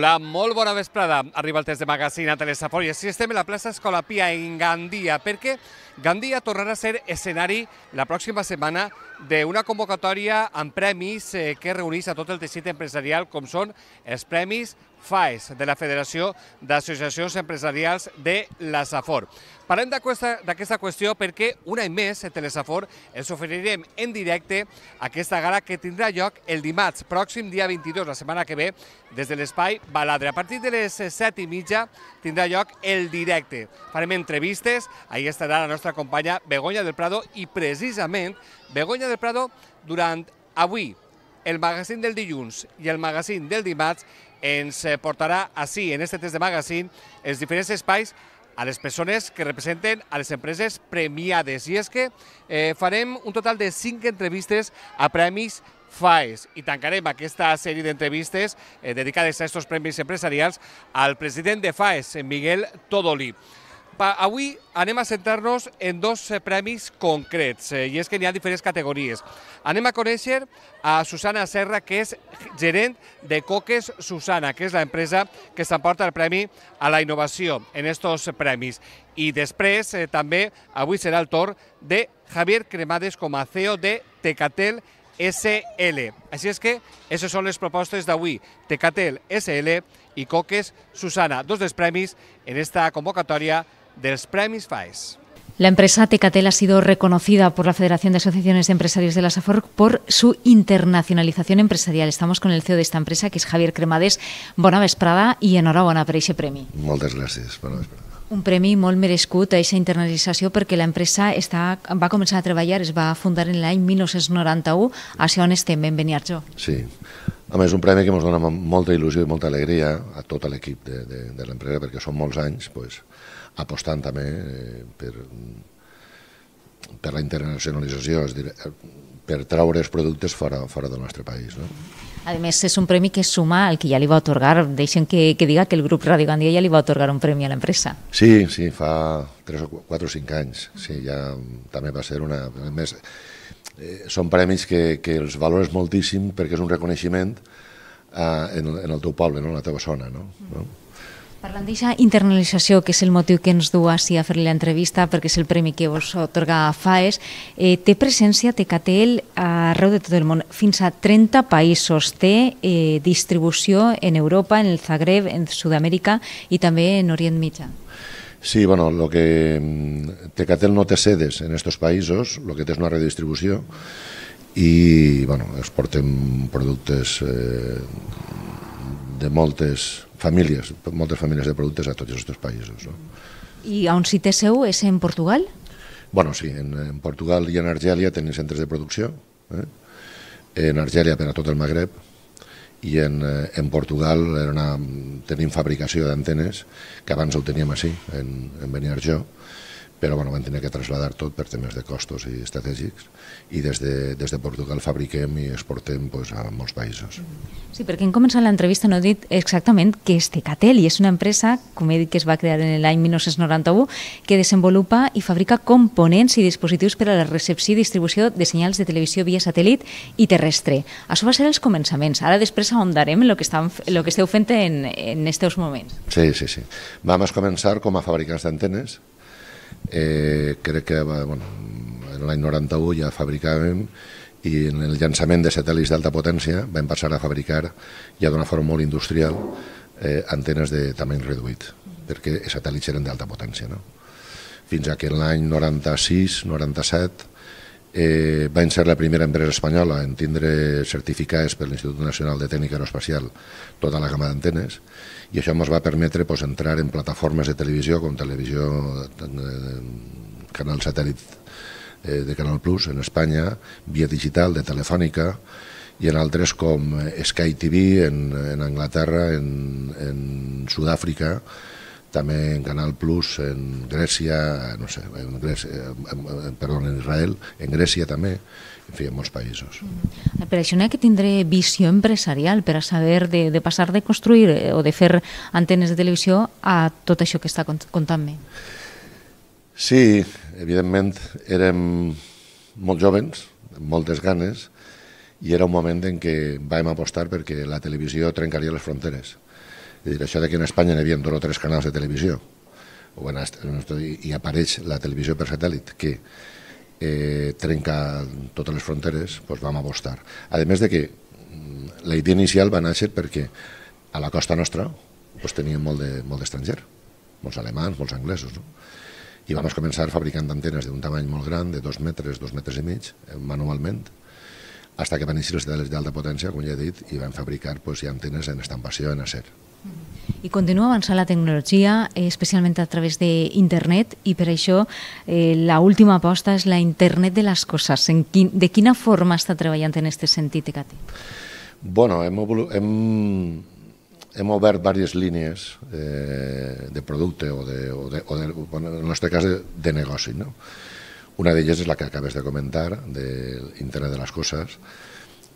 Hola, molt bona vesprada. Arriba el test de magazine a I Així estem a la plaça Escola Pia en Gandia, perquè Gandia tornarà a ser escenari la pròxima setmana d'una convocatòria amb premis eh, que reuneix a tot el teixit empresarial, com són els premis FAES, de la Federació d'Associacions Empresarials de la Safor. Parlem d'aquesta qüestió perquè un any més a Telesafor els oferirem en directe aquesta gala que tindrà lloc el dimarts pròxim, dia 22, la setmana que ve, des de l'espai Baladre. A partir de les 7 i mitja tindrà lloc el directe. Farem entrevistes, ahir estarà la nostra companya Begoña del Prado i precisament Begoña del Prado durant avui el magazín del dilluns i el magazín del dimarts ens eh, portarà així, en este test de magazine, els diferents espais a les persones que representen a les empreses premiades. I és que eh, farem un total de cinc entrevistes a premis FAES i tancarem aquesta sèrie d'entrevistes eh, dedicades a aquests premis empresarials al president de FAES, Miguel Todolí. Pa avui anem a centrar-nos en dos eh, premis concrets, eh, i és que n'hi ha diferents categories. Anem a conèixer a Susana Serra, que és gerent de Coques Susana, que és l'empresa que s'emporta el premi a la innovació en estos premis. I després, eh, també, avui serà el torn de Javier Cremades com a CEO de Tecatel SL. Així és que aquestes són les propostes d'avui. Tecatel SL i Coques Susana, dos dels premis en esta convocatòria dels Premis FAES. La empresa Tecatel ha sido reconocida por la Federación de Asociaciones de Empresarios de la SAFOR por su internacionalización empresarial. Estamos con el CEO de esta empresa, que es Javier Cremades. Bona vesprada i enhorabona per aquest premi. Moltes gràcies. Bona vesprada. Un premi molt merescut a aquesta internacionalització perquè l'empresa està, va començar a treballar, es va fundar en l'any 1991, a ser on estem, ben venir jo. Sí, a més, un premi que ens dona molta il·lusió i molta alegria a tot l'equip de, de, de l'empresa perquè són molts anys, doncs, pues apostant també eh, per, per la internacionalització, és dir, eh, per traure els productes fora, fora del nostre país. No? A més, és un premi que suma al que ja li va otorgar, deixen que, que diga que el grup Radio Gandia ja li va otorgar un premi a l'empresa. Sí, sí, fa 3 o 4 o 5 anys. Sí, ja també va ser una... A més, eh, són premis que, que els valores moltíssim perquè és un reconeixement eh, en, en el teu poble, no? en la teva zona. No? Mm. no? Parlant d'aquesta internalització, que és el motiu que ens du així a fer-li l'entrevista, perquè és el premi que vos otorga FAES, eh, té presència TKTL eh, arreu de tot el món, fins a 30 països. Té eh, distribució en Europa, en el Zagreb, en Sud-amèrica i també en Orient Mitjà. Sí, bueno, lo que mm, Tecatel no té sedes en estos països, lo que té és una redistribució i bueno, exportem productes eh, de moltes famílies, moltes famílies de productes a tots els altres països. No? I on si té seu és en Portugal? Bueno, sí, en, en Portugal i en Argèlia tenen centres de producció, eh? en Argèlia per a tot el Magreb, i en, eh, en Portugal era eh, una, tenim fabricació d'antenes que abans ho teníem així, en, en Beniarjó, jo però bueno, vam tenir que traslladar tot per temes de costos i estratègics i des de, des de Portugal fabriquem i exportem pues, a molts països. Mm-hmm. Sí, perquè hem començat l'entrevista, no he dit exactament que és Tecatel i és una empresa, com he dit, que es va crear en l'any 1991, que desenvolupa i fabrica components i dispositius per a la recepció i distribució de senyals de televisió via satèl·lit i terrestre. Això va ser els començaments. Ara després ahondarem en el que, estan, el que esteu fent en, en aquests moments. Sí, sí, sí. Vam començar com a fabricants d'antenes, eh, crec que va, bueno, l'any 91 ja fabricàvem i en el llançament de satèl·lits d'alta potència vam passar a fabricar ja d'una forma molt industrial eh, antenes de tamany reduït, perquè els satèl·lits eren d'alta potència. No? Fins a que en l'any 96-97 eh, vam ser la primera empresa espanyola en tindre certificats per l'Institut Nacional de Tècnica Aeroespacial tota la gamma d'antenes i això ens va permetre pues, entrar en plataformes de televisió com televisió eh, canal satèl·lit eh, de Canal Plus en Espanya, via digital de Telefònica i en altres com Sky TV en, en Anglaterra, en, en Sud-àfrica també en Canal Plus, en Grècia, no sé, en Grècia, en, en, perdó, en Israel, en Grècia també, en fi, en molts països. Mm-hmm. Per això no ha que tindré visió empresarial per a saber de, de passar de construir eh, o de fer antenes de televisió a tot això que està contant-me. Sí, evidentment érem molt jovens, amb moltes ganes, i era un moment en què vam apostar perquè la televisió trencaria les fronteres. És dir, això de que en Espanya n'hi havia dos o tres canals de televisió, o en i apareix la televisió per satèl·lit, que eh, trenca totes les fronteres, doncs vam apostar. A més de que mm, la idea inicial va néixer perquè a la costa nostra doncs, teníem molt d'estranger, de, molt molts alemans, molts anglesos, no? I vam començar fabricant antenes d'un tamany molt gran, de dos metres, dos metres i mig, eh, manualment, hasta que van néixer les d'alta potència, com ja he dit, i van fabricar pues, doncs, ja antenes en estampació en acer. I continua avançant la tecnologia, eh, especialment a través d'internet, i per això eh, la última aposta és la internet de les coses. En quin, de quina forma està treballant en aquest sentit, Ecati? Bueno, hem, hem, hem obert diverses línies eh, de producte o, de, o, de, o de, bueno, en el nostre cas de, de negoci. No? Una d'elles és la que acabes de comentar, de internet de les coses,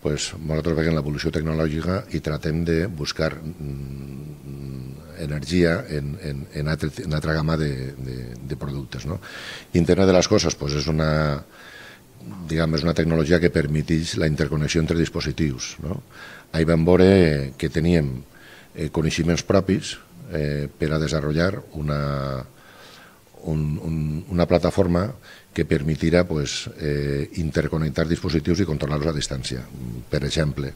pues, nosaltres veiem l'evolució tecnològica i tratem de buscar mm, energia en, en, en, altre, en altra gamma de, de, de productes. No? Internet de les coses pues, és una diguem, és una tecnologia que permetix la interconnexió entre dispositius. No? Ahir vam veure que teníem eh, coneixements propis eh, per a desenvolupar una, un, un, una plataforma que permetirà pues, eh, interconnectar dispositius i controlar-los a distància. Per exemple,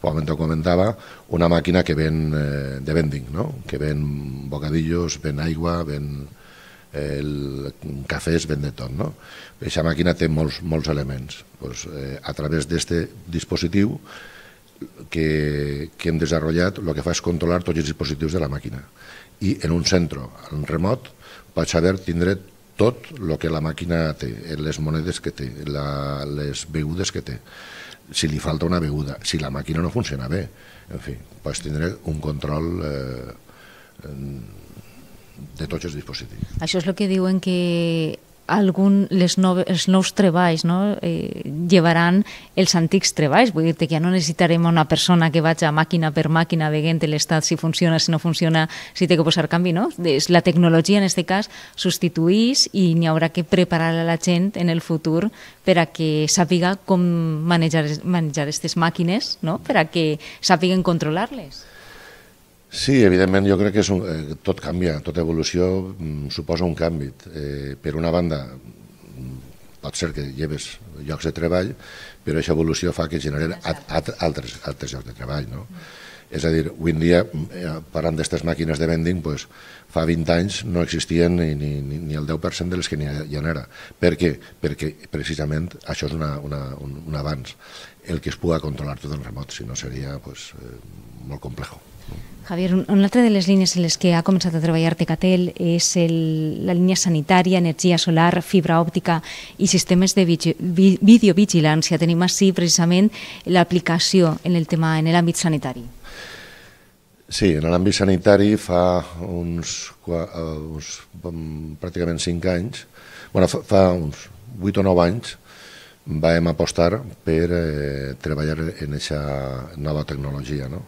com ho comentava, una màquina que ven eh, de vending, no? que ven bocadillos, ven aigua, ven el eh, el cafès, ven de tot. No? Aquesta màquina té molts, molts elements. Pues, eh, a través d'aquest dispositiu que, que hem desenvolupat, el que fa és controlar tots els dispositius de la màquina. I en un centre en remot vaig saber tindre tot el que la màquina té, les monedes que té, la, les begudes que té, si li falta una beguda, si la màquina no funciona bé, en fi, pues tindré un control eh, de tots els dispositius. Això és el que diuen que algun, les no, els nous treballs no? eh, llevaran els antics treballs, vull dir que ja no necessitarem una persona que vagi màquina per màquina veient l'estat, si funciona, si no funciona, si té que posar canvi, no? La tecnologia, en aquest cas, substituís i n'hi haurà que preparar a la gent en el futur per a que sàpiga com manejar, manejar aquestes màquines, no? per a que sàpiguen controlar-les. Sí, evidentment, jo crec que és un, eh, tot canvia, tota evolució mm, suposa un canvi. Eh, per una banda, mm, pot ser que lleves llocs de treball, però aquesta evolució fa que generen altres, altres llocs de treball. No? És a dir, avui en dia, mm, eh, parlant d'aquestes màquines de vending, pues, fa 20 anys no existien ni, ni, ni el 10% de les que n'hi ha, ha ara. Per què? Perquè precisament això és una, una, un, un avanç. El que es puga controlar tot en remot, si no seria pues, eh, molt complejo. Javier, una altra de les línies en les que ha començat a treballar Tecatel és el, la línia sanitària, energia solar, fibra òptica i sistemes de videovigilància. Tenim així precisament l'aplicació en el tema en l'àmbit sanitari. Sí, en l'àmbit sanitari fa uns, eh, uns mm, pràcticament 5 anys, bueno, fa, fa uns 8 o 9 anys, vam apostar per eh, treballar en aquesta nova tecnologia. No?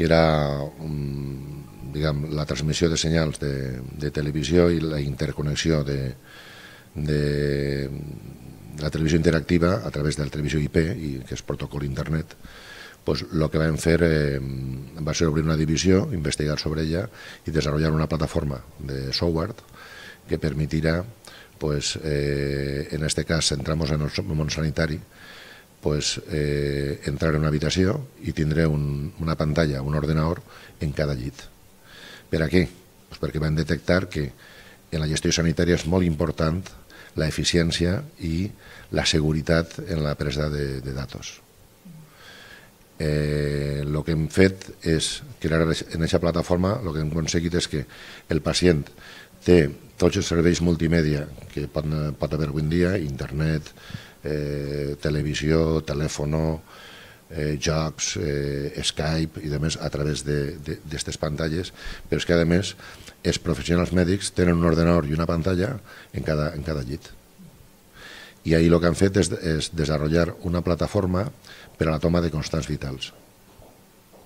que era un, diguem, la transmissió de senyals de, de televisió i la interconnexió de, de la televisió interactiva a través de la televisió IP, i, que és protocol internet, pues, lo que vam fer eh, va ser obrir una divisió, investigar sobre ella i desenvolupar una plataforma de software que permetirà, pues, eh, en este cas, centrem-nos en el món sanitari, pues, eh, entrar a una habitació i tindré un, una pantalla, un ordenador, en cada llit. Per a què? Pues perquè van detectar que en la gestió sanitària és molt important la eficiència i la seguretat en la presa de, de datos. Eh, que hem fet és crear en aquesta plataforma, el que hem aconseguit és que el pacient té tots els serveis multimèdia que pot, pot haver avui en dia, internet, eh, televisió, telèfono, eh, jocs, eh, Skype i demés a través d'aquestes pantalles, però és que a més els professionals mèdics tenen un ordenador i una pantalla en cada, en cada llit. I ahir el que han fet és, és desenvolupar una plataforma per a la toma de constants vitals.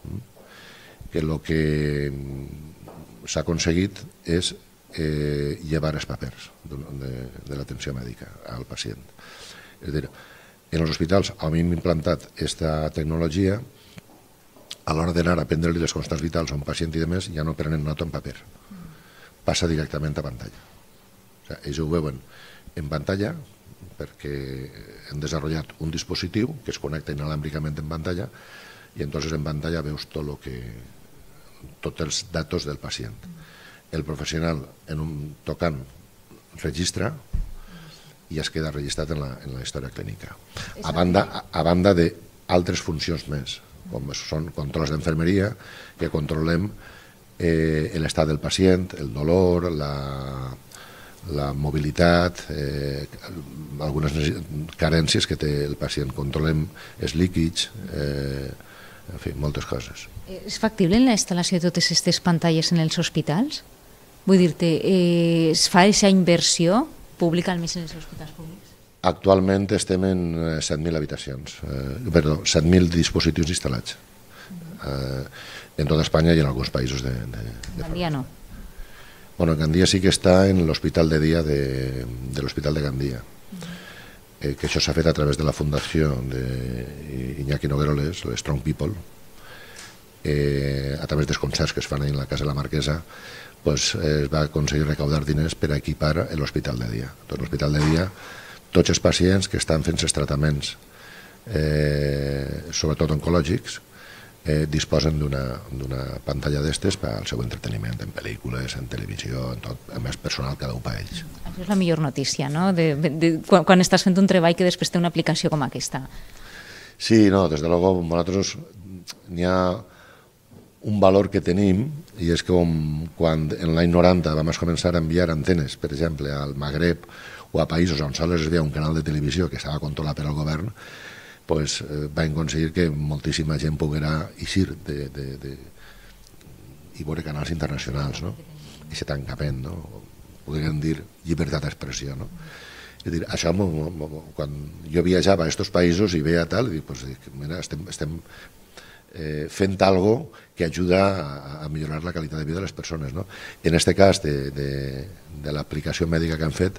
Mm? Que el que mm, s'ha aconseguit és eh, llevar els papers de, de, de l'atenció mèdica al pacient. És a dir, en els hospitals mi hem implantat aquesta tecnologia, a l'hora d'anar a prendre-li les constants vitals a un pacient i demés, ja no prenen nota en paper. Passa directament a pantalla. O sigui, ells ho veuen en pantalla, perquè hem desenvolupat un dispositiu que es connecta inalàmbricament en pantalla i entonces en pantalla veus tot lo que tots els datos del pacient. El professional en un tocant registra i es queda registrat en la, en la història clínica. A banda, a, a banda d'altres funcions més, com són controls d'enfermeria, que controlem eh, l'estat del pacient, el dolor, la, la mobilitat, eh, algunes carències que té el pacient. Controlem els líquids, eh, en fi, moltes coses. És factible la instal·lació de totes aquestes pantalles en els hospitals? Vull dir-te, eh, es fa aquesta inversió pública al mig dels hospitals públics? Actualment estem en 7.000 eh, habitacions, eh, perdó, 7.000 dispositius instal·lats. Eh, en tota Espanya i en alguns països de... de, de Gandia no. Bueno, Gandia sí que està en l'Hospital de Dia de, de l'Hospital de Gandia, mm-hmm. eh, que això s'ha fet a través de la Fundació d'Iñaki Nogueroles, Strong People, eh, a través dels concerts que es fan en la Casa de la Marquesa, pues, eh, es va aconseguir recaudar diners per equipar l'hospital de dia. Tot l'hospital de dia, tots els pacients que estan fent els tractaments, eh, sobretot oncològics, eh, disposen d'una pantalla d'estes per al seu entreteniment, en pel·lícules, en televisió, en tot, a més personal cada un per ells. Això és la millor notícia, no?, de, de, quan, quan estàs fent un treball que després té una aplicació com aquesta. Sí, no, des de luego, nosaltres n'hi ha un valor que tenim, i és com quan en l'any 90 vam començar a enviar antenes, per exemple, al Magreb o a països on sols es havia un canal de televisió que estava controlat per al govern, pues, eh, vam aconseguir que moltíssima gent poguera eixir de, de, de, i veure canals internacionals, no? I se tancament, no? Podríem dir llibertat d'expressió, no? És dir, això, quan jo viatjava a aquests països i veia tal, i dic, pues, mira, estem, estem eh, fent algo que ajuda a, a millorar la qualitat de vida de les persones. No? I en aquest cas de, de, de l'aplicació mèdica que han fet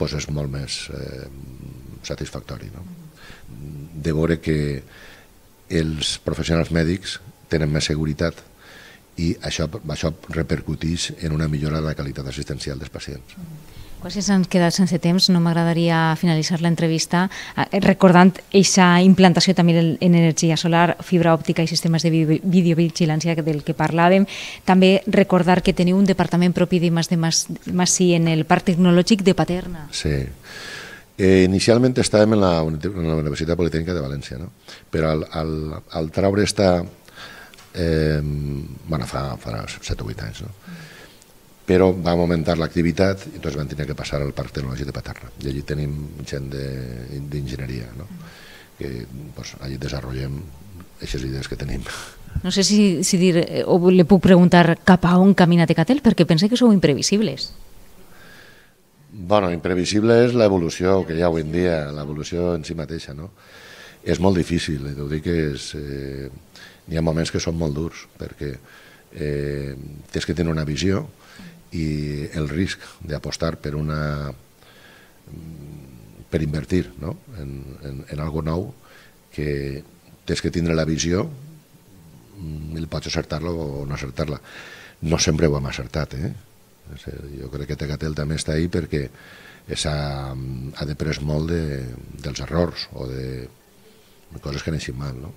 pues és molt més eh, satisfactori. No? De veure que els professionals mèdics tenen més seguretat i això, això repercutix en una millora de la qualitat assistencial dels pacients. Mm -hmm. Quasi se'ns queda sense temps, no m'agradaria finalitzar l'entrevista eh, recordant aquesta implantació també en energia solar, fibra òptica i sistemes de videovigilància del que parlàvem. També recordar que teniu un departament propi de Mas de Mas, en el Parc Tecnològic de Paterna. Sí. Eh, inicialment estàvem en la, en la Universitat Politécnica de València, no? però al, al, al traure esta... Eh, bueno, fa, fa 7 o 8 anys, no? però va augmentar l'activitat i tots van tenir que passar al Parc Tecnològic de Paterna. I allí tenim gent d'enginyeria, de, no? que doncs, allí desenvolupem aquestes idees que tenim. No sé si, si dir, eh, o li puc preguntar cap a on camina Tecatel, perquè pensé que sou imprevisibles. Bueno, imprevisible és l'evolució que hi ha avui en dia, l'evolució en si mateixa, no? És molt difícil, he de dir que és, eh, hi ha moments que són molt durs, perquè eh, tens que tenir una visió i el risc d'apostar per una per invertir no? en, en, en algo nou que tens que tindre la visió i mm, pots acertar-la o no acertar-la. No sempre ho hem acertat, eh? Jo crec que Tecatel també està ahí perquè ha, ha de pres molt de, dels errors o de coses que anessin mal, no?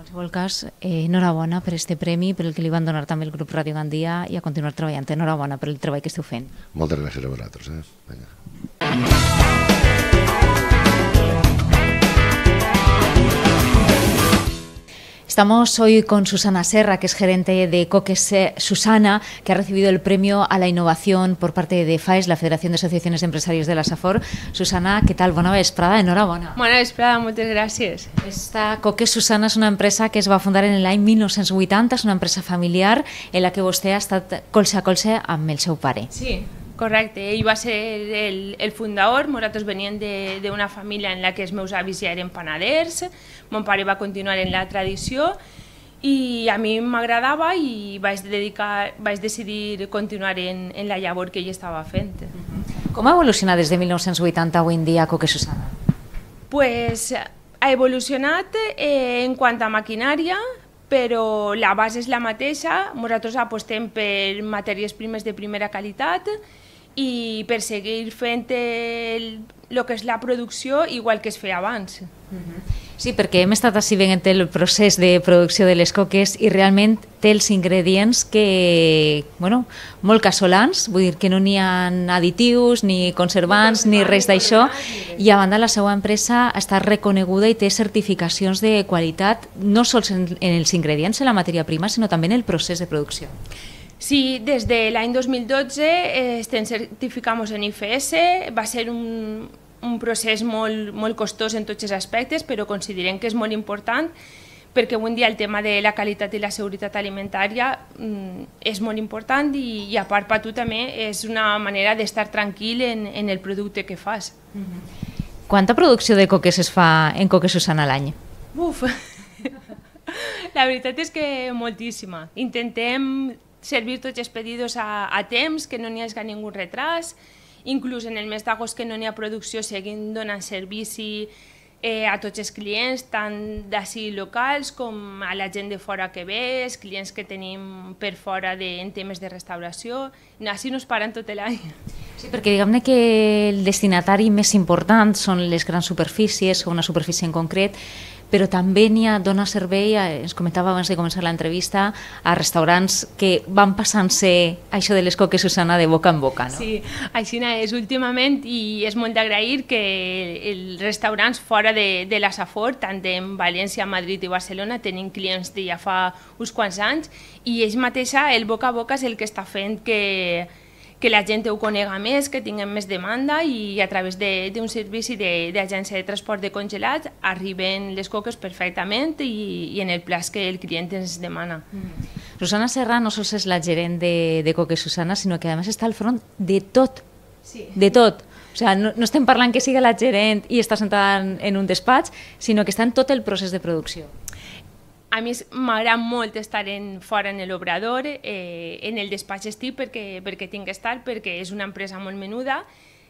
qualsevol cas, eh, enhorabona per este premi, per el que li van donar també el grup Ràdio Gandia i a continuar treballant. Enhorabona per el treball que esteu fent. Moltes gràcies a vosaltres. Eh? Vinga. Estamos hoy con Susana Serra, que es gerente de Coques Susana, que ha recibido el premio a la innovación por parte de FAES, la Federación de Asociaciones de Empresarios de la SAFOR. Susana, ¿qué tal? Buena Prada, enhorabuena. Buena Prada, muchas gracias. Esta Coques Susana es una empresa que se va a fundar en el año 1980, es una empresa familiar en la que usted ha estado colse a colse a el Sí, Correcte, ell va ser el, el fundador, nosaltres veníem d'una família en la que els meus avis ja eren panaders, mon pare va continuar en la tradició i a mi m'agradava i vaig, dedicar, vaig decidir continuar en, en la llavor que ell estava fent. Uh-huh. Com ha evolucionat des de 1980 avui en dia Coque Susana? Pues ha evolucionat eh, en quant a maquinària, però la base és la mateixa. Nosaltres apostem per matèries primes de primera qualitat, i per seguir fent el, el que és la producció igual que es feia abans. Mhm. Sí, perquè hem estat així entès el procés de producció de les coques i realment té els ingredients que, bueno, molt casolans, vull dir que no n'hi ha additius, ni conservants, ni res d'això, i a banda la seva empresa està reconeguda i té certificacions de qualitat, no sols en, en els ingredients, en la matèria prima, sinó també en el procés de producció. Sí, des de l'any 2012 eh, estem certificats en IFS, va ser un, un procés molt, molt costós en tots els aspectes, però considerem que és molt important perquè avui dia el tema de la qualitat i la seguretat alimentària mm, és molt important i, i a part per tu també és una manera d'estar tranquil en, en el producte que fas. Mm -hmm. Quanta producció de coques es fa en Coques Susana l'any? Uf! la veritat és que moltíssima. Intentem servir tots els pedidos a, a temps, que no n'hi hagi ningú retras, inclús en el mes d'agost que no n'hi ha producció seguim donant servici eh, a tots els clients, tant d'ací locals com a la gent de fora que ve, els clients que tenim per fora de, en temes de restauració. Així no es paren tot l'any. Sí, perquè diguem-ne que el destinatari més important són les grans superfícies o una superfície en concret, però també n'hi ha dona servei, ens comentava abans de començar l'entrevista, a restaurants que van passant-se això de les coques Susana de boca en boca, no? Sí, així és últimament i és molt d'agrair que els restaurants fora de, de la Safor, tant en València, Madrid i Barcelona, tenim clients de ja fa uns quants anys i ells mateixa el boca a boca és el que està fent que que la gent ho conega més, que tinguem més demanda i a través d'un servici d'agència de, de transport de congelats arriben les coques perfectament i, i en el plaç que el client ens demana. Mm. Susana Serra no sols és la gerent de, de Coques Susana, sinó que a més està al front de tot, sí. de tot. O sea, no, no estem parlant que siga la gerent i està sentada en, en un despatx, sinó que està en tot el procés de producció a mi m'agrada molt estar en, fora en l'obrador, eh, en el despatx estic perquè, perquè tinc que estar, perquè és una empresa molt menuda,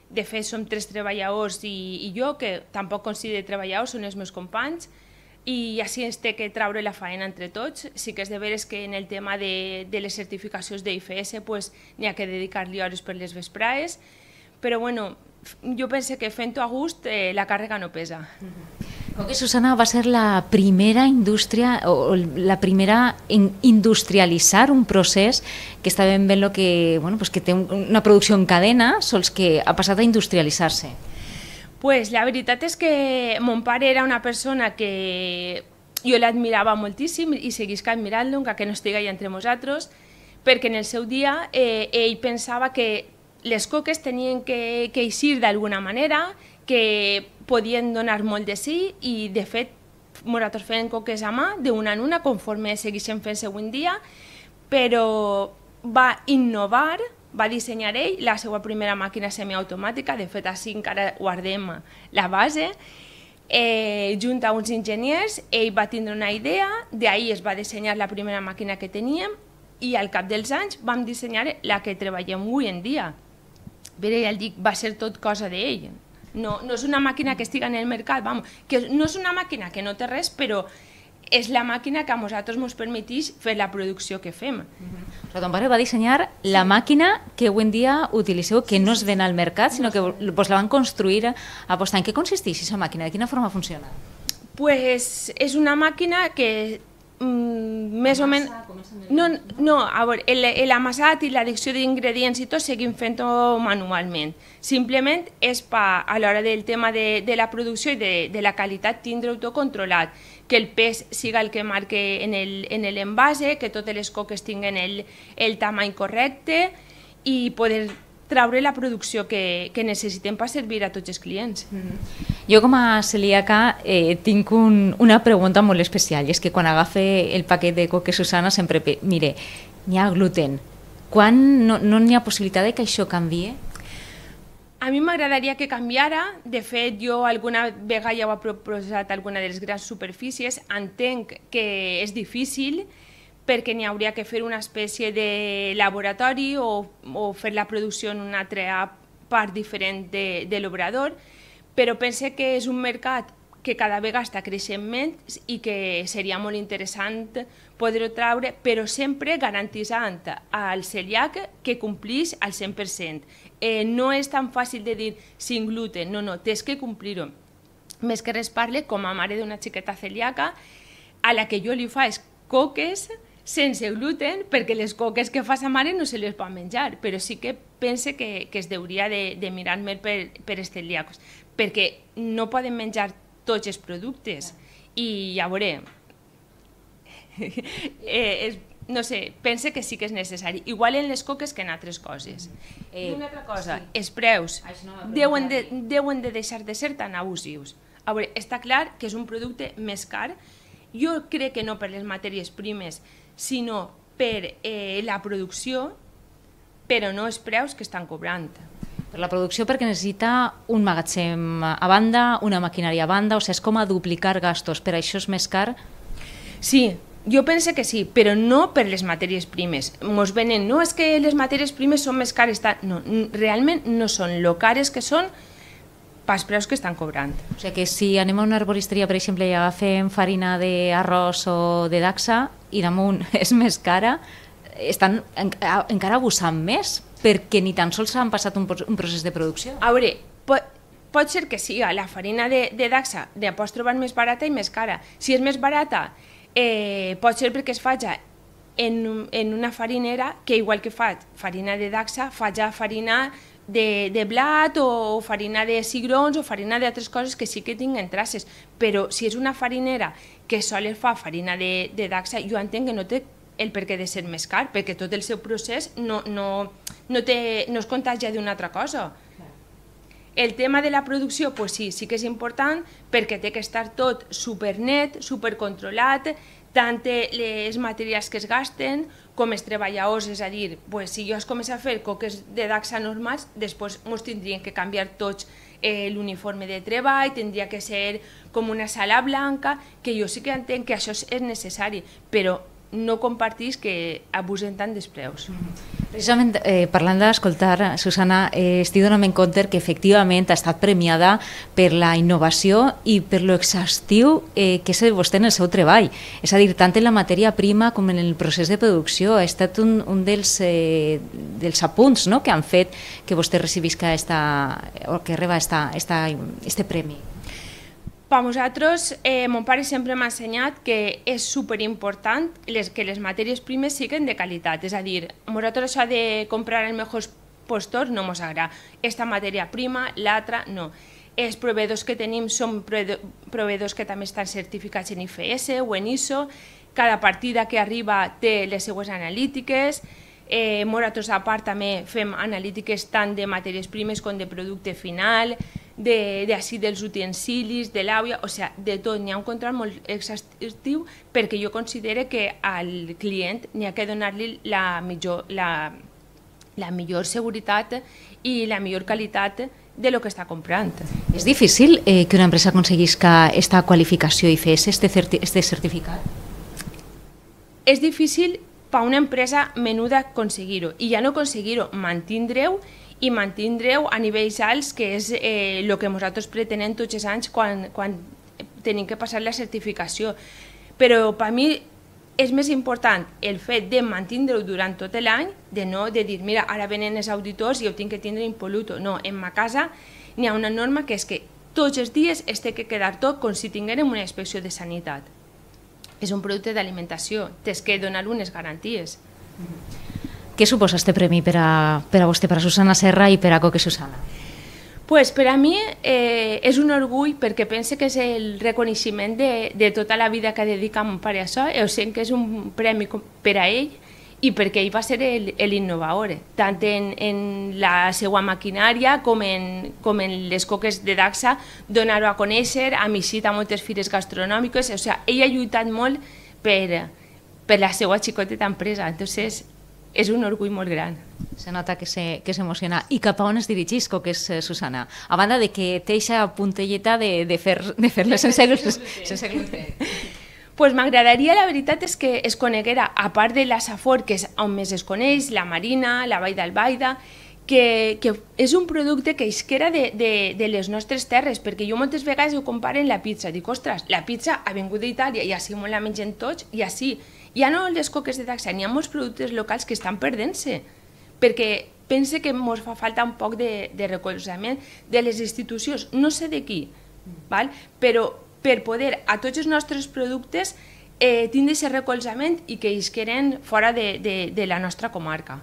de fet som tres treballadors i, i jo, que tampoc considero treballadors, són els meus companys, i així es té que traure la faena entre tots. Sí que és de veres que en el tema de, de les certificacions d'IFS pues, n'hi ha que dedicar-li hores per les vespraes, però bueno, jo pense que fent-ho a gust eh, la càrrega no pesa. Mm -hmm que Susana va ser la primera indústria o la primera en industrialitzar un procés que está ben ver lo que, bueno, pues que té una producció en cadena, sols que ha passat a industrialitzar-se. Pues la veritat és que mon pare era una persona que jo l'admirava moltíssim i seguisc admirant-lo, encara que no estigui entre nosaltres, perquè en el seu dia eh, ell pensava que les coques tenien que, que eixir d'alguna manera, que podien donar molt de sí i, de fet, nosaltres feien coques a mà d'una en una conforme seguixen fent següent dia, però va innovar, va dissenyar ell la seva primera màquina semiautomàtica, de fet, així encara guardem la base, eh, junt a uns enginyers, ell va tindre una idea, d'ahir es va dissenyar la primera màquina que teníem i al cap dels anys vam dissenyar la que treballem avui en dia. Però ja el dic, va ser tot cosa d'ell, no, no és una màquina que estigui en el mercat, vamos, que no és una màquina que no té res, però és la màquina que a nosaltres ens permetís fer la producció que fem. Uh -huh. O ton pare va dissenyar la màquina que avui en dia utilitzeu, que no es ven al mercat, sinó que vos la van construir a apostant. En què consisteix aquesta màquina? De quina forma funciona? Pues és una màquina que mm, més o menys... No, no, a veure, l'amassat i l'addicció d'ingredients i tot seguim fent-ho manualment. Simplement és pa, a l'hora del tema de, de la producció i de, de la qualitat tindre-ho tot controlat, que el pes siga el que marque en l'envase, que totes les coques tinguen el, el tamany correcte i poder traure la producció que, que necessitem per servir a tots els clients. Mm -hmm. Jo com a celíaca eh, tinc un, una pregunta molt especial, i és que quan agafe el paquet de coque Susana sempre mire, n'hi ha gluten, quan no n'hi no ha possibilitat de que això canvie? A mi m'agradaria que canviara, de fet jo alguna vegada ja ho he proposat a alguna de les grans superfícies, entenc que és difícil, però perquè n'hi hauria que fer una espècie de laboratori o, o fer la producció en una altra part diferent de, de l'obrador, però pense que és un mercat que cada vegada està creixent més i que seria molt interessant poder-ho traure, però sempre garantitzant al celiac que complís al 100%. Eh, no és tan fàcil de dir sin gluten, no, no, tens que complir-ho. Més que res parle com a mare d'una xiqueta celiaca a la que jo li faig coques, sense gluten perquè les coques que fa sa mare no se les pot menjar, però sí que pense que, que es deuria de, de mirar més per, per els celíacos, perquè no poden menjar tots els productes i ja veuré, eh, és, no sé, pense que sí que és necessari, igual en les coques que en altres coses. Mm-hmm. Eh, I una altra cosa, sí. els preus no deuen de, deuen de deixar de ser tan abusius. A veure, està clar que és un producte més car, jo crec que no per les matèries primes, sinó per eh, la producció, però no els preus que estan cobrant. Per la producció perquè necessita un magatzem a banda, una maquinària a banda, o sigui, és com a duplicar gastos, per això és més car? Sí, jo pense que sí, però no per les matèries primes. Ens venen, no és que les matèries primes són més cares, no, realment no són lo cares que són, pels preus que estan cobrant. O sigui que si anem a una arboristeria, per exemple, i agafem farina d'arròs o de daxa i damunt és més cara, estan en, encara abusant més perquè ni tan sols han passat un, un procés de producció. A veure, pot, pot ser que siga la farina de, de daxa, de pots trobar més barata i més cara. Si és més barata, eh, pot ser perquè es faig en, en una farinera que igual que faig farina de daxa, faig farina de, de blat o farina de cigrons o farina d'altres coses que sí que tinguen traces, però si és una farinera que sol fa farina de, de daxa, jo entenc que no té el perquè de ser més car, perquè tot el seu procés no, no, no, té, no es contagia d'una altra cosa. El tema de la producció, pues sí, sí que és important perquè té que estar tot supernet, supercontrolat, tant les materials que es gasten com els treballadors, és a dir, pues, si jo es comença a fer coques de daxa normals, després ens tindrien que canviar tots eh, l'uniforme de treball, tindria que ser com una sala blanca, que jo sí que entenc que això és necessari, però no compartís que abusen tant dels preus. Mm. Precisament, eh, parlant d'escoltar, Susana, eh, estic donant en compte que efectivament ha estat premiada per la innovació i per lo exhaustiu eh, que és vostè en el seu treball. És a dir, tant en la matèria prima com en el procés de producció. Ha estat un, un dels, eh, dels apunts no?, que han fet que vostè recibisca esta, o que reba esta, esta, este premi. Per nosaltres, eh, mon pare sempre m'ha ensenyat que és superimportant les, que les matèries primes siguin de qualitat, és a dir, nosaltres això de comprar els millors postors no ens agrada, esta matèria prima, l'altra, no. Els proveedors que tenim són proveedors que també estan certificats en IFS o en ISO, cada partida que arriba té les seues analítiques, eh, nosaltres a part també fem analítiques tant de matèries primes com de producte final, de, de així dels utensilis, de l'àvia, o sigui, de tot. N'hi ha un control molt exhaustiu perquè jo considere que al client n'hi ha que donar-li la millor, la, la millor seguretat i la millor qualitat de lo que està comprant. És difícil eh, que una empresa aconseguisca aquesta qualificació i fes este, certi este certificat? És difícil per una empresa menuda aconseguir-ho i ja no aconseguir-ho, mantindre-ho i mantindre-ho a nivells alts, que és el eh, que nosaltres pretenem tots els anys quan, quan tenim que passar la certificació. Però per mi és més important el fet de mantindre-ho durant tot l'any, de no de dir, mira, ara venen els auditors i ho tinc que tindre impoluto. No, en ma casa n'hi ha una norma que és que tots els dies es té que quedar tot com si tinguérem una inspecció de sanitat. És un producte d'alimentació, tens que donar unes garanties. Mm -hmm. Què suposa este premi per a, per a vostè, per a Susana Serra i per a Coque Susana? Pues per a mi eh, és un orgull perquè pense que és el reconeixement de, de tota la vida que dedica mon pare a això. Jo sent que és un premi per a ell i perquè ell va ser l'innovador, tant en, en la seva maquinària com en, com en les coques de Daxa, donar-ho a conèixer, ha missit a moltes fires gastronòmiques, o sigui, ell ha lluitat molt per, per la seva xicoteta empresa. Entonces, és un orgull molt gran. Se nota que se, que s'emociona. I cap a on es dirigisco, que és eh, Susana? A banda de que té aquesta puntelleta de, de fer-la de fer sense gluten. Sense gluten. pues m'agradaria, la veritat, és que es coneguera, a part de la Safor, que és on més es coneix, la Marina, la Vall d'Albaida, que, que és un producte que isquera de, de, de les nostres terres, perquè jo moltes vegades ho comparo amb la pizza, dic, ostres, la pizza ha vingut d'Itàlia i així la mengem tots i així ja no les coques de taxa, n'hi ha molts productes locals que estan perdent-se, perquè pense que ens fa falta un poc de, de recolzament de les institucions, no sé de qui, val? però per poder a tots els nostres productes eh, tindre aquest recolzament i que queden fora de, de, de la nostra comarca.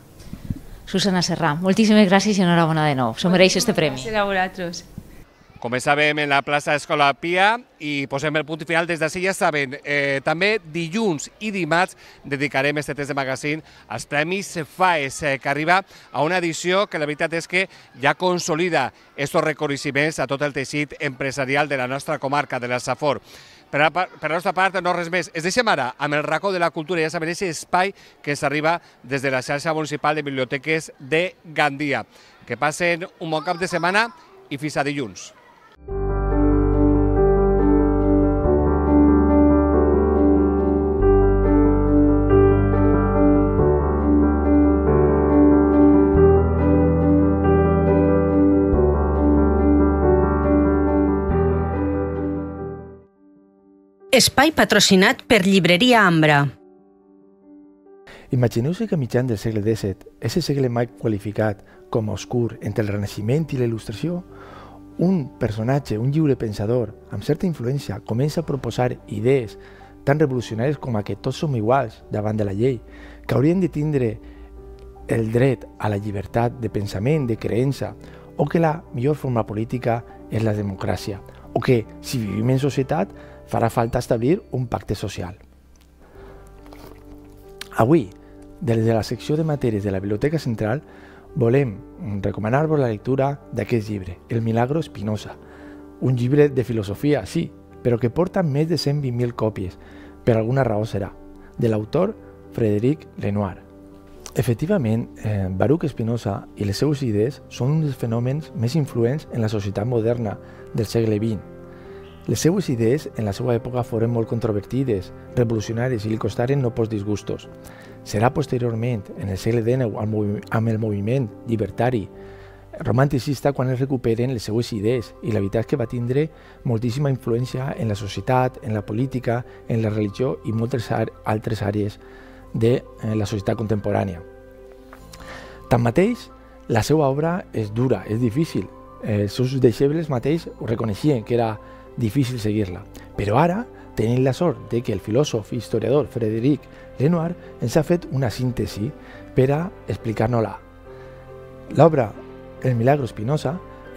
Susana Serrà, moltíssimes gràcies i enhorabona de nou. S'ho mereix este premi. Gràcies a vosaltres com bé sabem, en la plaça Escola Pia i posem el punt final des d'ací, ja saben, eh, també dilluns i dimarts dedicarem este test de magazín als Premis FAES, eh, que arriba a una edició que la veritat és que ja consolida estos reconeixements a tot el teixit empresarial de la nostra comarca, de la Safor. Per la, per la nostra part, no res més. Es deixem ara amb el racó de la cultura, ja saben, aquest espai que s'arriba des de la xarxa municipal de biblioteques de Gandia. Que passen un bon cap de setmana i fins a dilluns. Espai patrocinat per Llibreria Ambra. Imagineu-se que a mitjan del segle XVII, ese segle mai qualificat com a obscur entre el Renaixement i la Il·lustració, un personatge, un lliure pensador, amb certa influència, comença a proposar idees tan revolucionàries com a que tots som iguals davant de la llei, que haurien de tindre el dret a la llibertat de pensament, de creença, o que la millor forma política és la democràcia, o que, si vivim en societat, farà falta establir un pacte social. Avui, des de la secció de matèries de la Biblioteca Central, volem recomanar-vos la lectura d'aquest llibre, El Milagro Espinosa, un llibre de filosofia, sí, però que porta més de 120.000 còpies, per alguna raó serà, de l'autor Frederic Lenoir. Efectivament, eh, Baruch Spinoza i les seues idees són un dels fenòmens més influents en la societat moderna del segle XX. Les seues idees en la seva època foren molt controvertides, revolucionàries i li costaren no pocs disgustos. Serà posteriorment, en el segle XIX, amb el moviment llibertari romanticista quan es recuperen les seues idees i la veritat és que va tindre moltíssima influència en la societat, en la política, en la religió i moltes altres àrees de eh, la societat contemporània. Tanmateix, la seva obra és dura, és difícil. Eh, els seus deixebles mateix ho reconeixien que era difícil seguir-la. Però ara tenim la sort de que el filòsof i historiador Frederic Lenoir ens ha fet una síntesi per a explicar-nos-la. L'obra El milagro espinosa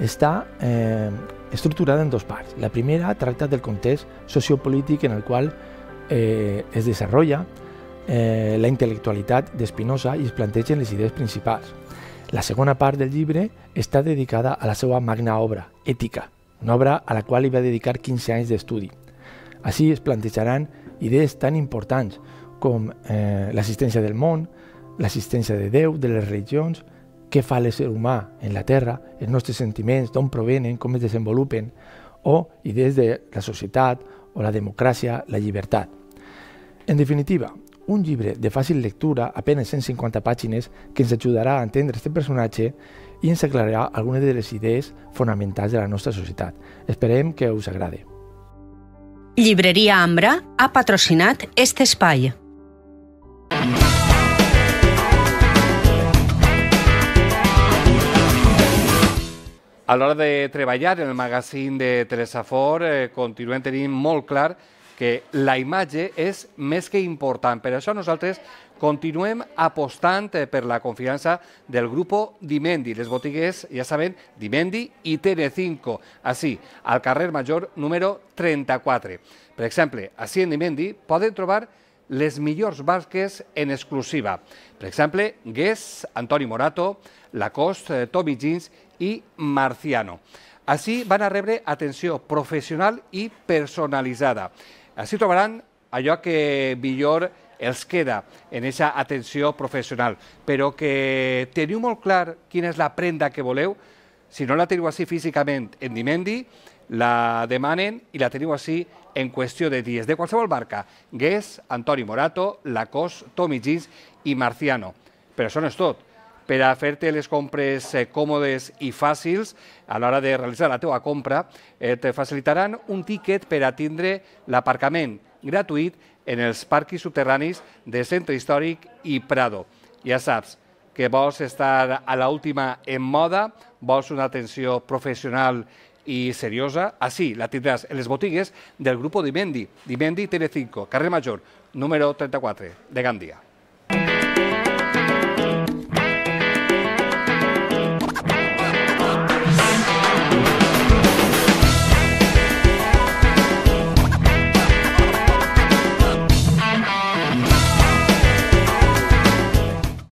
està eh, estructurada en dos parts. La primera tracta del context sociopolític en el qual eh, es desenvolupa eh, la intel·lectualitat d'Espinosa i es plantegen les idees principals. La segona part del llibre està dedicada a la seva magna obra, Ètica, una obra a la qual hi va dedicar 15 anys d'estudi. Així es plantejaran idees tan importants com eh, l'assistència del món, l'assistència de Déu, de les religions, què fa l'ésser humà en la Terra, els nostres sentiments, d'on provenen, com es desenvolupen, o idees de la societat, o la democràcia, la llibertat. En definitiva, un llibre de fàcil lectura, apenes 150 pàgines, que ens ajudarà a entendre aquest personatge i ens aclarirà algunes de les idees fonamentals de la nostra societat. Esperem que us agrade. Llibreria Ambra ha patrocinat aquest espai. A l'hora de treballar en el magazín de Teresa Ford, eh, continuem tenint molt clar que la imatge és més que important. Per això nosaltres continuem apostant eh, per la confiança del grup Dimendi. Les botigues, ja saben, Dimendi i Tele5, així, al carrer Major número 34. Per exemple, així en Dimendi poden trobar les millors barques en exclusiva. Per exemple, Guess, Antoni Morato, Lacoste, eh, Tommy Jeans i Marciano. Així van a rebre atenció professional i personalitzada. Així trobaran allò que millor els queda en aquesta atenció professional, però que teniu molt clar quina és la prenda que voleu, si no la teniu així físicament en Dimendi, la demanen i la teniu així en qüestió de dies. De qualsevol marca, Guess, Antoni Morato, Lacoste, Tommy Jeans i Marciano. Però això no és tot per a fer-te les compres eh, còmodes i fàcils a l'hora de realitzar la teva compra, et eh, facilitaran un tiquet per a tindre l'aparcament gratuït en els parquis subterranis de Centre Històric i Prado. Ja saps que vols estar a l'última en moda, vols una atenció professional i seriosa, així la tindràs en les botigues del grup Dimendi, Dimendi Telecinco, carrer Major, número 34, de Gandia.